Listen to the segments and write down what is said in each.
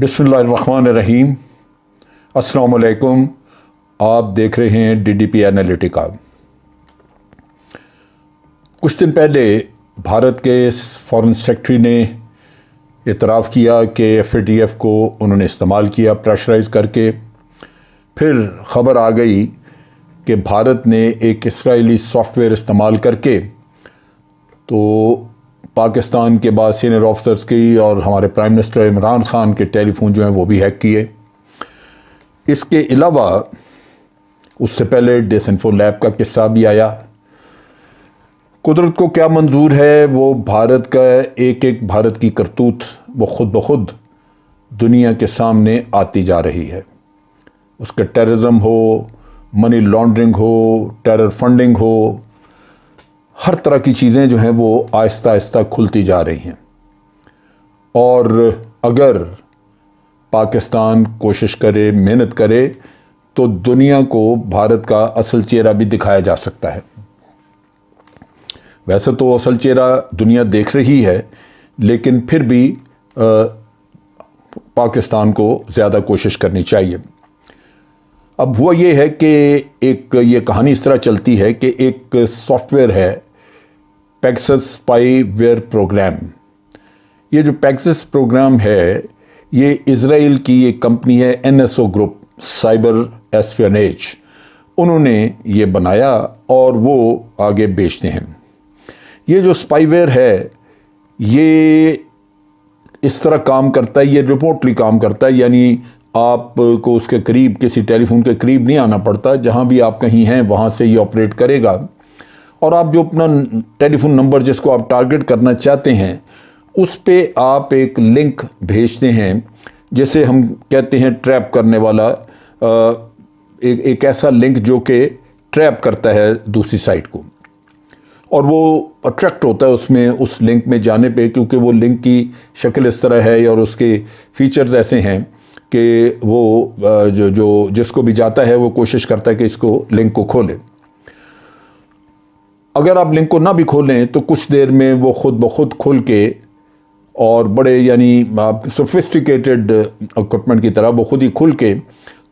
बिसमीम असलकुम आप देख रहे हैं डी डी पी एनालिटिका कुछ दिन पहले भारत के फॉरेन सेक्रेटरी ने इतराफ़ किया कि एफ को उन्होंने इस्तेमाल किया प्रेशराइज करके फिर ख़बर आ गई कि भारत ने एक इसराइली सॉफ्टवेयर इस्तेमाल करके तो पाकिस्तान के बाद सीनियर ऑफिसर्स की और हमारे प्राइम मिनिस्टर इमरान ख़ान के टेलीफोन जो हैं वो भी हैक किए इसके अलावा उससे पहले डेसनफो लैब का किस्सा भी आया कुदरत को क्या मंजूर है वो भारत का एक एक भारत की करतूत वो ख़ुद ब खुद दुनिया के सामने आती जा रही है उसका टेररिज्म हो मनी लॉन्ड्रिंग हो टेरर फंडिंग हो हर तरह की चीज़ें जो हैं वो आहिस्ता आहिस्ता खुलती जा रही हैं और अगर पाकिस्तान कोशिश करे मेहनत करे तो दुनिया को भारत का असल चेहरा भी दिखाया जा सकता है वैसे तो असल चेहरा दुनिया देख रही है लेकिन फिर भी आ, पाकिस्तान को ज़्यादा कोशिश करनी चाहिए अब हुआ ये है कि एक ये कहानी इस तरह चलती है कि एक सॉफ्टवेयर है पैक्सस स्पाईवेयर प्रोग्राम ये जो पैक्सस प्रोग्राम है ये इसराइल की एक कंपनी है एनएसओ ग्रुप साइबर एसपियनेज उन्होंने ये बनाया और वो आगे बेचते हैं ये जो स्पाईवेयर है ये इस तरह काम करता है ये रिपोर्टली काम करता है यानी आपको उसके करीब किसी टेलीफोन के करीब नहीं आना पड़ता जहाँ भी आप कहीं हैं वहाँ से ये ऑपरेट करेगा और आप जो अपना टेलीफोन नंबर जिसको आप टारगेट करना चाहते हैं उस पर आप एक लिंक भेजते हैं जैसे हम कहते हैं ट्रैप करने वाला एक एक ऐसा लिंक जो कि ट्रैप करता है दूसरी साइट को और वो अट्रैक्ट होता है उसमें उस लिंक में जाने पे क्योंकि वो लिंक की शक्ल इस तरह है और उसके फीचर्स ऐसे हैं कि वो जो जो जिसको भी जाता है वो कोशिश करता है कि इसको लिंक को खोले अगर आप लिंक को ना भी खोलें तो कुछ देर में वो खुद ब खुद खुल के और बड़े यानी आप सोफिस्टिकेटेड इक्वमेंट की तरह वो खुद ही खुल के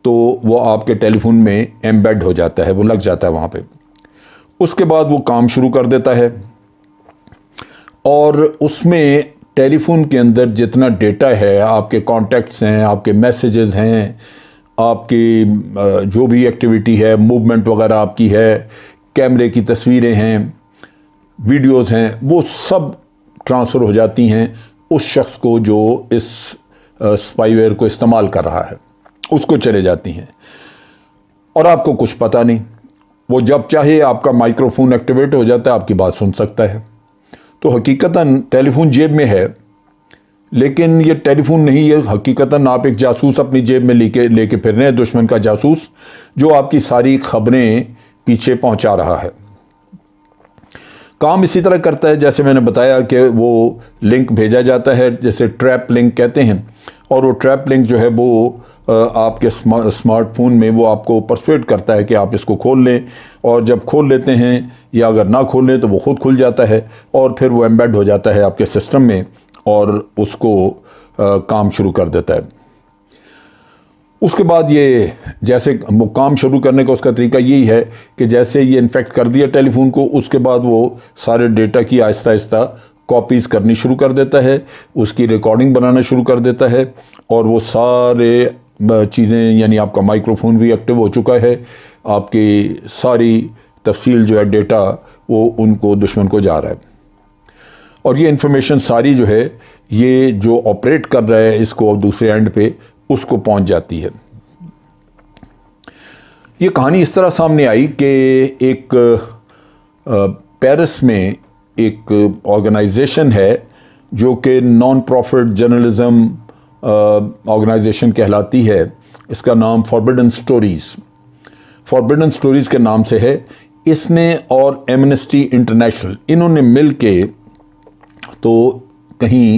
तो वो आपके टेलीफोन में एम्बेड हो जाता है वो लग जाता है वहाँ पे उसके बाद वो काम शुरू कर देता है और उसमें टेलीफोन के अंदर जितना डेटा है आपके कॉन्टैक्ट्स हैं आपके मैसेजेस हैं आपकी जो भी एक्टिविटी है मूवमेंट वगैरह आपकी है कैमरे की तस्वीरें हैं वीडियोस हैं वो सब ट्रांसफ़र हो जाती हैं उस शख्स को जो इस स्पाईवेयर को इस्तेमाल कर रहा है उसको चले जाती हैं और आपको कुछ पता नहीं वो जब चाहे आपका माइक्रोफोन एक्टिवेट हो जाता है आपकी बात सुन सकता है तो हकीकता टेलीफोन जेब में है लेकिन ये टेलीफोन नहीं है हकीकता आप एक जासूस अपनी जेब में लेके लेके फिर रहे हैं दुश्मन का जासूस जो आपकी सारी खबरें पीछे पहुंचा रहा है काम इसी तरह करता है जैसे मैंने बताया कि वो लिंक भेजा जाता है जैसे ट्रैप लिंक कहते हैं और वो ट्रैप लिंक जो है वो आपके स्मार्टफोन में वो आपको परसुएट करता है कि आप इसको खोल लें और जब खोल लेते हैं या अगर ना खोल लें तो वो ख़ुद खुल जाता है और फिर वो एम्बेड हो जाता है आपके सिस्टम में और उसको आ, काम शुरू कर देता है उसके बाद ये जैसे मुकाम शुरू करने का उसका तरीका यही है कि जैसे ये इन्फेक्ट कर दिया टेलीफोन को उसके बाद वो सारे डेटा की आहिस्ता आहिस्ता कॉपीज़ करनी शुरू कर देता है उसकी रिकॉर्डिंग बनाना शुरू कर देता है और वो सारे चीज़ें यानी आपका माइक्रोफोन भी एक्टिव हो चुका है आपकी सारी तफसील जो है डेटा वो उनको दुश्मन को जा रहा है और ये इन्फॉर्मेशन सारी जो है ये जो ऑपरेट कर रहा है इसको दूसरे एंड पे उसको पहुंच जाती है ये कहानी इस तरह सामने आई कि एक पेरिस में एक ऑर्गेनाइजेशन है जो कि नॉन प्रॉफिट जर्नलिज्म ऑर्गेनाइजेशन कहलाती है इसका नाम फॉरबिडन स्टोरीज़ फॉरबिडन स्टोरीज़ के नाम से है इसने और एमनेस्टी इंटरनेशनल इन्होंने मिल के तो कहीं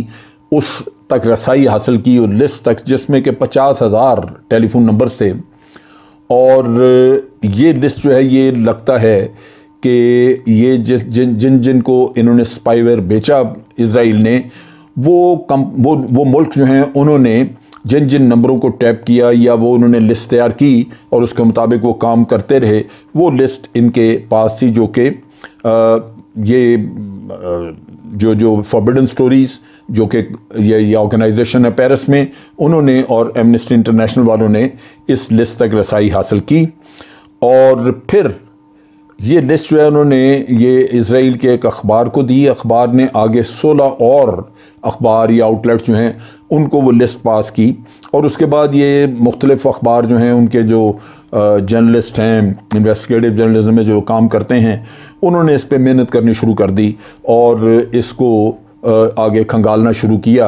उस तक रसाई हासिल की और लिस्ट तक जिसमें कि पचास हज़ार टेलीफोन नंबर्स थे और ये लिस्ट जो है ये लगता है कि ये जिस जिन जिन जिन को इन्होंने स्पाईवेयर बेचा इसराइल ने वो कम वो वो मुल्क जो हैं उन्होंने जिन जिन नंबरों को टैप किया या वो उन्होंने लिस्ट तैयार की और उसके मुताबिक वो काम करते रहे वो लिस्ट इनके पास थी जो कि ये जो जो फॉरबिडन स्टोरीज़ जो कि ये ये ऑर्गेनाइजेशन है पेरिस में उन्होंने और एमनेस्टी इंटरनेशनल वालों ने इस लिस्ट तक रसाई हासिल की और फिर ये लिस्ट जो है उन्होंने ये इसराइल के एक अखबार को दी अखबार ने आगे सोलह और अखबार या आउटलेट जो हैं उनको वो लिस्ट पास की और उसके बाद ये मुख्तलिफ़ अखबार जो हैं उनके जो जर्नलिस्ट हैं इन्वेस्टिगेटिव जर्नलिज्म में जो काम करते हैं उन्होंने इस पर मेहनत करनी शुरू कर दी और इसको आगे खंगालना शुरू किया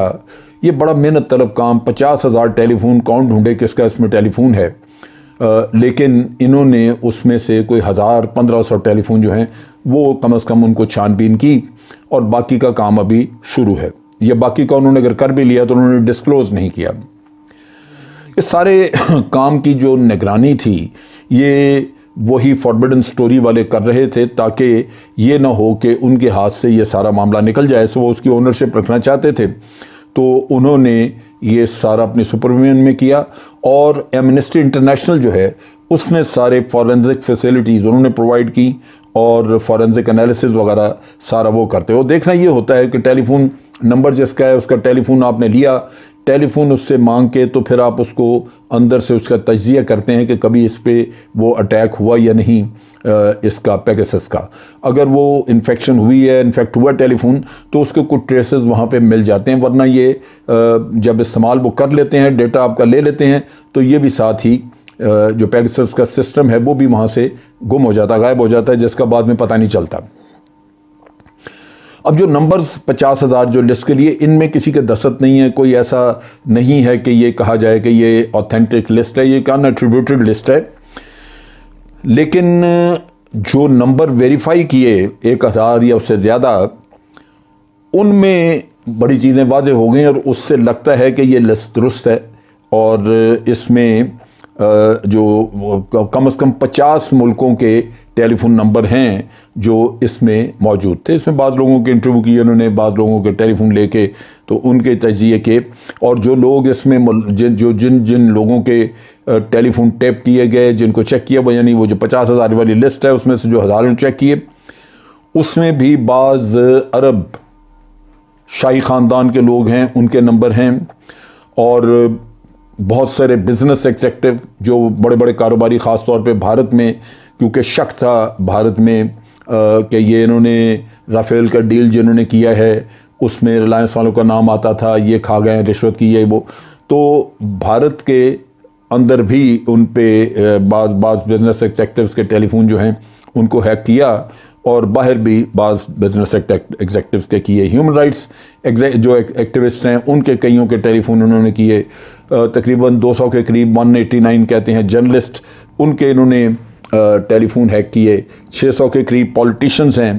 ये बड़ा मेहनत तलब काम पचास हज़ार टेलीफोन कौन ढूंढे किसका इसमें टेलीफोन है आ, लेकिन इन्होंने उसमें से कोई हज़ार पंद्रह सौ टेलीफोन जो हैं वो कम अज़ कम उनको छानबीन की और बाकी का काम अभी शुरू है या बाकी का उन्होंने अगर कर भी लिया तो उन्होंने डिस्क्लोज़ नहीं किया इस सारे काम की जो निगरानी थी ये वही फॉरबिडन स्टोरी वाले कर रहे थे ताकि ये ना हो कि उनके हाथ से ये सारा मामला निकल जाए सो वो उसकी ओनरशिप रखना चाहते थे तो उन्होंने ये सारा अपने सुपरविजन में किया और एमनेस्टी इंटरनेशनल जो है उसने सारे फॉरेंसिक फैसिलिटीज़ उन्होंने प्रोवाइड की और फॉरेंसिक एनालिसिस वगैरह सारा वो करते हो देखना ये होता है कि टेलीफोन नंबर जिसका है उसका टेलीफोन आपने लिया टेलीफोन उससे मांग के तो फिर आप उसको अंदर से उसका तजिया करते हैं कि कभी इस पर वो अटैक हुआ या नहीं इसका पैकेसस का अगर वो इन्फेक्शन हुई है इन्फेक्ट हुआ टेलीफोन तो उसके कुछ ट्रेसेस वहाँ पे मिल जाते हैं वरना ये जब इस्तेमाल वो कर लेते हैं डेटा आपका ले लेते हैं तो ये भी साथ ही जो पैकेसस का सिस्टम है वो भी वहाँ से गुम हो जाता गायब हो जाता है जिसका बाद में पता नहीं चलता अब जो नंबर्स पचास हज़ार जो लिस्ट के लिए इनमें किसी के दस्त नहीं है कोई ऐसा नहीं है कि ये कहा जाए कि ये ऑथेंटिक लिस्ट है ये क्या अट्रीब्यूटेड लिस्ट है लेकिन जो नंबर वेरीफाई किए एक हज़ार या उससे ज़्यादा उनमें बड़ी चीज़ें वाज हो गई और उससे लगता है कि ये लिस्ट दुरुस्त है और इसमें जो कम से कम 50 मुल्कों के टेलीफोन नंबर हैं जो इसमें मौजूद थे इसमें बाज़ लोगों के इंटरव्यू किए उन्होंने बाज़ लोगों के टेलीफोन लेके तो उनके तजिए के और जो लोग इसमें जिन जो जिन जिन लोगों के टेलीफोन टैप किए गए जिनको चेक किया वो यानी वो जो पचास हज़ार वाली लिस्ट है उसमें से जो हज़ारों चेक किए उसमें भी बाज़ अरब शाही ख़ानदान के लोग हैं उनके नंबर हैं और बहुत सारे बिजनेस एग्जेक्टिव जो बड़े बड़े कारोबारी ख़ास तौर पे भारत में क्योंकि शक था भारत में कि ये इन्होंने राफेल का डील जिन्होंने किया है उसमें रिलायंस वालों का नाम आता था ये खा गए रिश्वत की ये वो तो भारत के अंदर भी उन पर बाज़ बाज़ बिज़नेस एग्जेक्टिव के टेलीफोन जो हैं उनको हैक किया और बाहर भी बाज़ बिज़नेस एग्जेक्टिव्स के किए ह्यूमन राइट्स जो एक, एक्टिविस्ट हैं उनके कईयों के टेलीफोन उन्होंने किए तकरीबन 200 के करीब 189 कहते हैं जर्नलिस्ट उनके इन्होंने टेलीफोन हैक किए 600 के करीब पॉलिटिशन्स हैं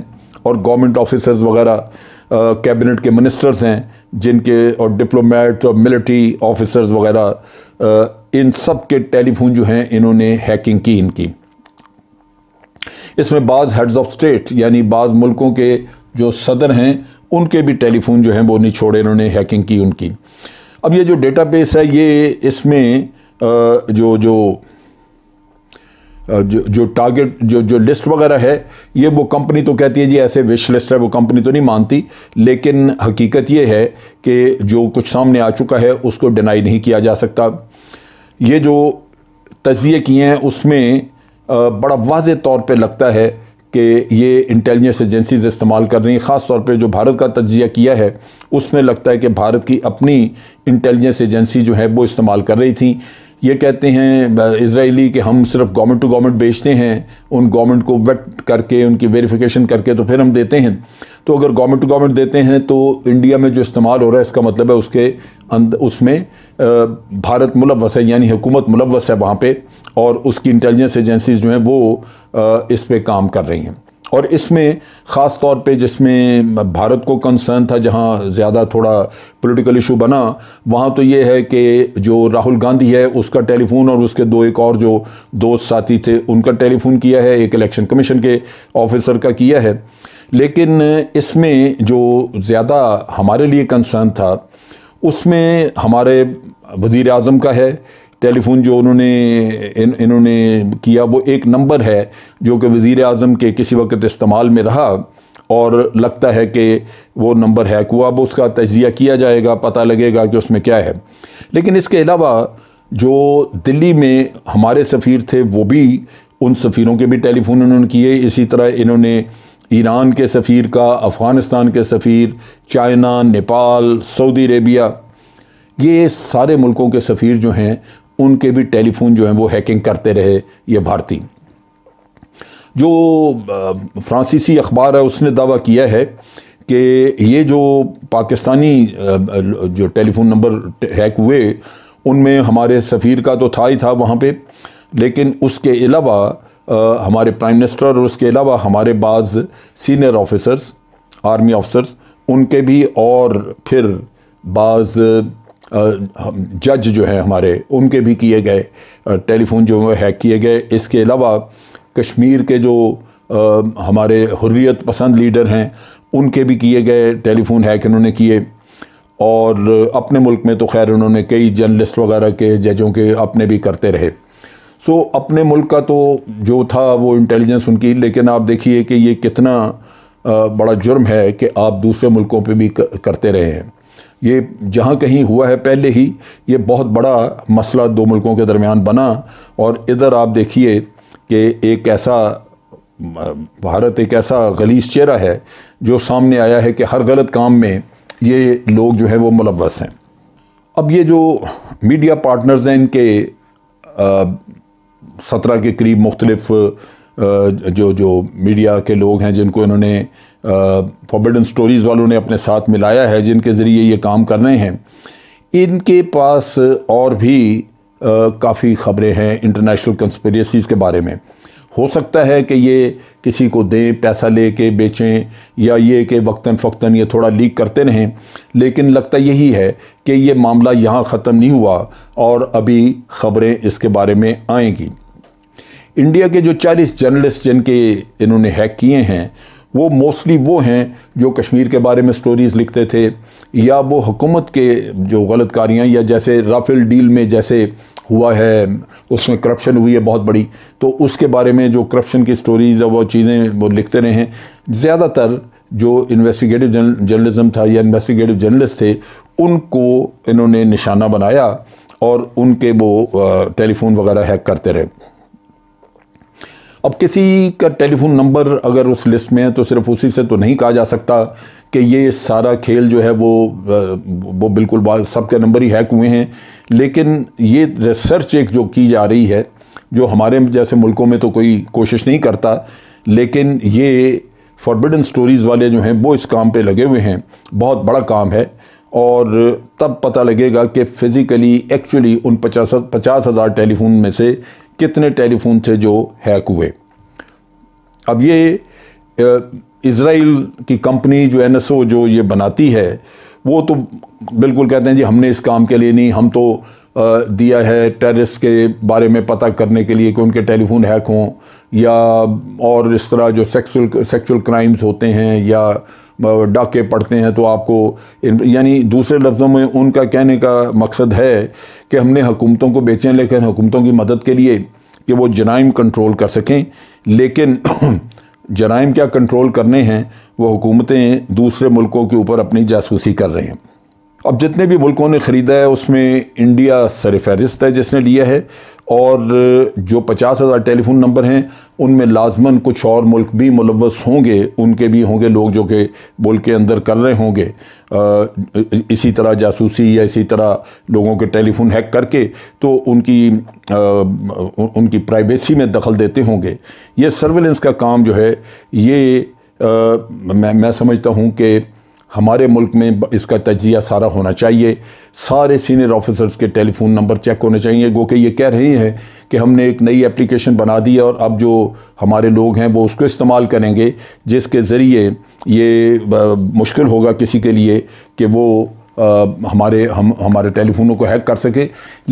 और गवर्नमेंट ऑफिसर्स वगैरह कैबिनेट के मिनिस्टर्स हैं जिनके और डिप्लोमेट और मिलिट्री ऑफिसर्स वगैरह इन सब के टेलीफोन जो हैं इन्होंने हैकिंग की इनकी इसमें बाज़ हेड्स ऑफ स्टेट यानी बाज़ मुल्कों के जो सदर हैं उनके भी टेलीफोन जो हैं वो नहीं छोड़े उन्होंने हैकिंग की उनकी अब ये जो डेटा बेस है ये इसमें जो जो जो जो टारगेट जो जो लिस्ट वगैरह है ये वो कंपनी तो कहती है जी ऐसे विश लिस्ट है वो कंपनी तो नहीं मानती लेकिन हकीकत ये है कि जो कुछ सामने आ चुका है उसको डिनाई नहीं किया जा सकता ये जो तजिए किए हैं उसमें बड़ा वाज तौर पर लगता है कि ये इंटेलिजेंस एजेंसीज इस्तेमाल कर रही हैं ख़ास तौर पर जो भारत का तजिया किया है उसमें लगता है कि भारत की अपनी इंटेलिजेंस एजेंसी जो है वो इस्तेमाल कर रही थी ये कहते हैं इसराइली कि हम सिर्फ गवर्नमेंट टू गवर्नमेंट बेचते हैं उन गवर्नमेंट को वेट करके उनकी वेरिफिकेशन करके तो फिर हम देते हैं तो अगर गवर्नमेंट टू गवर्नमेंट देते हैं तो इंडिया में जो इस्तेमाल हो रहा है इसका मतलब है उसके उसमें भारत मुलवस है यानी हुकूमत मुलवस है वहाँ पर और उसकी इंटेलिजेंस एजेंसीज जो हैं वो इस पर काम कर रही हैं और इसमें ख़ास तौर पे जिसमें भारत को कंसर्न था जहाँ ज़्यादा थोड़ा पॉलिटिकल इशू बना वहाँ तो ये है कि जो राहुल गांधी है उसका टेलीफोन और उसके दो एक और जो दोस्त साथी थे उनका टेलीफोन किया है एक इलेक्शन कमीशन के ऑफिसर का किया है लेकिन इसमें जो ज़्यादा हमारे लिए कंसर्न था उसमें हमारे वज़ी अजम का है टेलीफोन जो उन्होंने इन इन्होंने किया वो एक नंबर है जो कि वज़ी अजम के किसी वक्त इस्तेमाल में रहा और लगता है कि वो नंबर हैक हुआ अब उसका तजिया किया जाएगा पता लगेगा कि उसमें क्या है लेकिन इसके अलावा जो दिल्ली में हमारे सफ़ीर थे वो भी उन सफ़ीरों के भी टेलीफोन उन्होंने किए इसी तरह इन्होंने ईरान के सफ़ीर का अफ़गानिस्तान के सफ़ीर चाइना नेपाल सऊदी अरेबिया ये सारे मुल्कों के सफ़ीर जो हैं उनके भी टेलीफोन जो हैं वो हैकिंग करते रहे ये भारती जो फ्रांसीसी अखबार है उसने दावा किया है कि ये जो पाकिस्तानी जो टेलीफोन नंबर हैक हुए उनमें हमारे सफ़ीर का तो था ही था वहाँ पे लेकिन उसके अलावा हमारे प्राइम मिनिस्टर और उसके अलावा हमारे बाज़ सीनियर ऑफिसर्स आर्मी ऑफिसर्स उनके भी और फिर बाज़ जज जो हैं हमारे उनके भी किए गए टेलीफोन जो हैक किए गए इसके अलावा कश्मीर के जो आ, हमारे हुर्रियत पसंद लीडर हैं उनके भी किए गए टेलीफोन हैक इन्होंने किए और अपने मुल्क में तो खैर उन्होंने कई जर्नलिस्ट वगैरह के जजों के अपने भी करते रहे सो अपने मुल्क का तो जो था वो इंटेलिजेंस उनकी लेकिन आप देखिए कि ये कितना बड़ा जुर्म है कि आप दूसरे मुल्कों पे भी करते रहे हैं ये जहाँ कहीं हुआ है पहले ही ये बहुत बड़ा मसला दो मुल्कों के दरमियान बना और इधर आप देखिए कि एक ऐसा भारत एक ऐसा गलीस चेहरा है जो सामने आया है कि हर गलत काम में ये लोग जो है वो मुलवस हैं अब ये जो मीडिया पार्टनर्स हैं इनके सत्रह के करीब मुख्तलफ़ जो जो मीडिया के लोग हैं जिनको इन्होंने फॉरबिडन स्टोरीज़ वालों ने अपने साथ मिलाया है जिनके ज़रिए ये काम कर रहे हैं इनके पास और भी काफ़ी खबरें हैं इंटरनेशनल कंस्परेसीज़ के बारे में हो सकता है कि ये किसी को दें पैसा ले के बेचें या ये कि वक्ता फ़क्ता ये थोड़ा लीक करते रहें लेकिन लगता यही है कि ये मामला यहाँ ख़त्म नहीं हुआ और अभी ख़बरें इसके बारे में आएंगी इंडिया के जो 40 जर्नलिस्ट जिनके इन्होंने हैक किए हैं वो मोस्टली वो हैं जो कश्मीर के बारे में स्टोरीज़ लिखते थे या वो हुकूमत के जो गलत कारियाँ या जैसे राफेल डील में जैसे हुआ है उसमें करप्शन हुई है बहुत बड़ी तो उसके बारे में जो करप्शन की स्टोरीज और वो चीज़ें वो लिखते रहे हैं ज़्यादातर जो इन्वेस्टिगेटिव जर्नलिज्म था या इन्वेस्टिगेटिव जर्नलिस्ट थे उनको इन्होंने निशाना बनाया और उनके वो टेलीफोन वगैरह हैक करते रहे अब किसी का टेलीफोन नंबर अगर उस लिस्ट में है तो सिर्फ उसी से तो नहीं कहा जा सकता कि ये सारा खेल जो है वो वो बिल्कुल सबके नंबर ही हैक हुए हैं लेकिन ये रिसर्च एक जो की जा रही है जो हमारे जैसे मुल्कों में तो कोई कोशिश नहीं करता लेकिन ये फॉरबिडन स्टोरीज़ वाले जो हैं वो इस काम पे लगे हुए हैं बहुत बड़ा काम है और तब पता लगेगा कि फ़िज़िकली एक्चुअली उन पचास पचास हज़ार टेलीफोन में से कितने टेलीफोन थे जो हैक हुए अब ये इसराइल की कंपनी जो एन जो ये बनाती है वो तो बिल्कुल कहते हैं जी हमने इस काम के लिए नहीं हम तो दिया है टेररिस्ट के बारे में पता करने के लिए कि उनके टेलीफोन हैक हों या और इस तरह जो सेक्सुअल सेक्सुअल क्राइम्स होते हैं या डाके पड़ते हैं तो आपको यानी दूसरे लफ्ज़ों में उनका कहने का मकसद है कि हमने हुकूमतों को बेचें लेकिन हुकूमतों की मदद के लिए कि वो जराइम कंट्रोल कर सकें लेकिन जराइम क्या कंट्रोल करने हैं वो हुकूमतें दूसरे मुल्कों के ऊपर अपनी जासूसी कर रही हैं अब जितने भी मुल्कों ने ख़रीदा है उसमें इंडिया सर फहरिस्त है जिसने लिया है और जो पचास हज़ार टेलीफोन नंबर हैं उनमें लाजमन कुछ और मुल्क भी मुलवस होंगे उनके भी होंगे लोग जो कि मुल्क के अंदर कर रहे होंगे इसी तरह जासूसी या इसी तरह लोगों के टेलीफोन हैक करके तो उनकी आ, उनकी प्राइवेसी में दखल देते होंगे ये सर्वेलेंस का काम जो है ये आ, मैं मैं समझता हूँ कि हमारे मुल्क में इसका तजिया सारा होना चाहिए सारे सीनियर ऑफिसर्स के टेलीफोन नंबर चेक होने चाहिए गो कि ये कह रहे हैं कि हमने एक नई एप्लीकेशन बना दी और अब जो हमारे लोग हैं वो उसको इस्तेमाल करेंगे जिसके ज़रिए ये मुश्किल होगा किसी के लिए कि वो आ, हमारे हम हमारे टेलीफोनों को हैक कर सके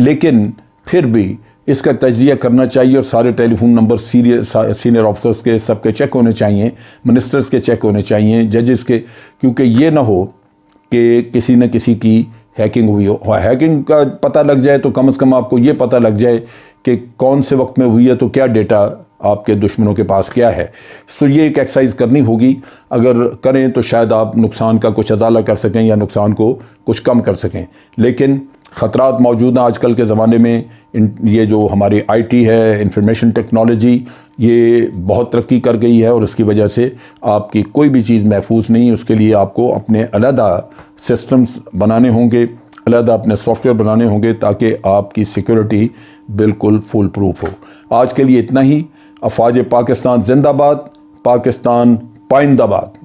लेकिन फिर भी इसका तजिया करना चाहिए और सारे टेलीफोन नंबर सीरियर सीनियर ऑफिसर्स के सबके चेक होने चाहिए मिनिस्टर्स के चेक होने चाहिए जजेस के क्योंकि ये ना हो कि किसी न किसी की हैकिंग हुई हो हाँ, हैकिंग का पता लग जाए तो कम से कम आपको ये पता लग जाए कि कौन से वक्त में हुई है तो क्या डेटा आपके दुश्मनों के पास क्या है तो ये एक एक्सरसाइज करनी होगी अगर करें तो शायद आप नुकसान का कुछ अजाला कर सकें या नुकसान को कुछ कम कर सकें लेकिन ख़तरात मौजूद हैं आजकल के ज़माने में ये जो हमारी आईटी है इंफॉर्मेशन टेक्नोलॉजी ये बहुत तरक्की कर गई है और उसकी वजह से आपकी कोई भी चीज़ महफूज नहीं उसके लिए आपको अपने अलहदा सिस्टम्स बनाने होंगे अलहदा अपने सॉफ्टवेयर बनाने होंगे ताकि आपकी सिक्योरिटी बिल्कुल फुल प्रूफ हो आज के लिए इतना ही अफवाज पाकिस्तान जिंदाबाद पाकिस्तान पाइंदाबाद